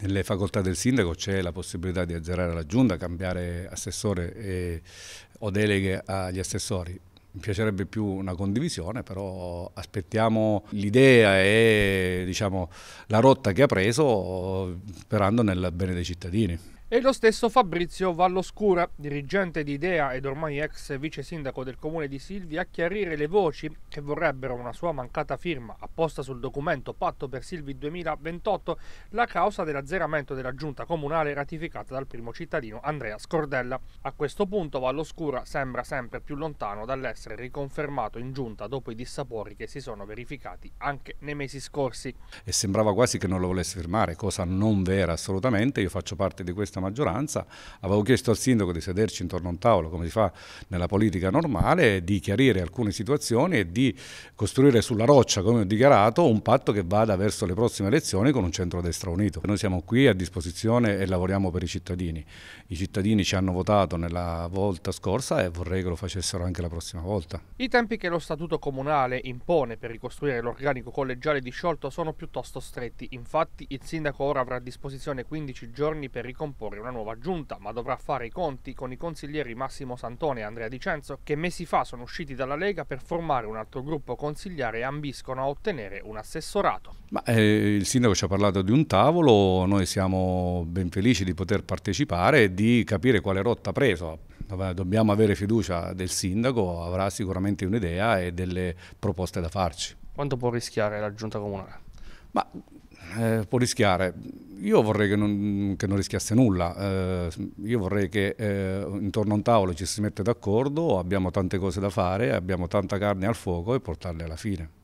nelle facoltà del sindaco c'è la possibilità di azzerare la giunta, cambiare assessore e, o deleghe agli assessori. Mi piacerebbe più una condivisione, però aspettiamo l'idea e diciamo, la rotta che ha preso sperando nel bene dei cittadini. E lo stesso Fabrizio Valloscura, dirigente di Idea ed ormai ex vice sindaco del comune di Silvi, a chiarire le voci che vorrebbero una sua mancata firma apposta sul documento Patto per Silvi 2028, la causa dell'azzeramento della giunta comunale ratificata dal primo cittadino Andrea Scordella. A questo punto Valloscura sembra sempre più lontano dall'essere riconfermato in giunta dopo i dissapori che si sono verificati anche nei mesi scorsi. E sembrava quasi che non lo volesse firmare, cosa non vera assolutamente, io faccio parte di questa questa maggioranza, avevo chiesto al sindaco di sederci intorno a un tavolo, come si fa nella politica normale, di chiarire alcune situazioni e di costruire sulla roccia, come ho dichiarato, un patto che vada verso le prossime elezioni con un centro-destra unito. Noi siamo qui a disposizione e lavoriamo per i cittadini. I cittadini ci hanno votato nella volta scorsa e vorrei che lo facessero anche la prossima volta. I tempi che lo statuto comunale impone per ricostruire l'organico collegiale disciolto sono piuttosto stretti. Infatti il sindaco ora avrà a disposizione 15 giorni per ricomporre proporre una nuova giunta, ma dovrà fare i conti con i consiglieri Massimo Santone e Andrea Dicenzo, che mesi fa sono usciti dalla Lega per formare un altro gruppo consigliare e ambiscono a ottenere un assessorato. Ma, eh, il sindaco ci ha parlato di un tavolo, noi siamo ben felici di poter partecipare e di capire quale rotta ha preso dobbiamo avere fiducia del sindaco, avrà sicuramente un'idea e delle proposte da farci. Quanto può rischiare la giunta comunale? Ma eh, può rischiare. Io vorrei che non, che non rischiasse nulla, eh, io vorrei che eh, intorno a un tavolo ci si mette d'accordo, abbiamo tante cose da fare, abbiamo tanta carne al fuoco e portarle alla fine.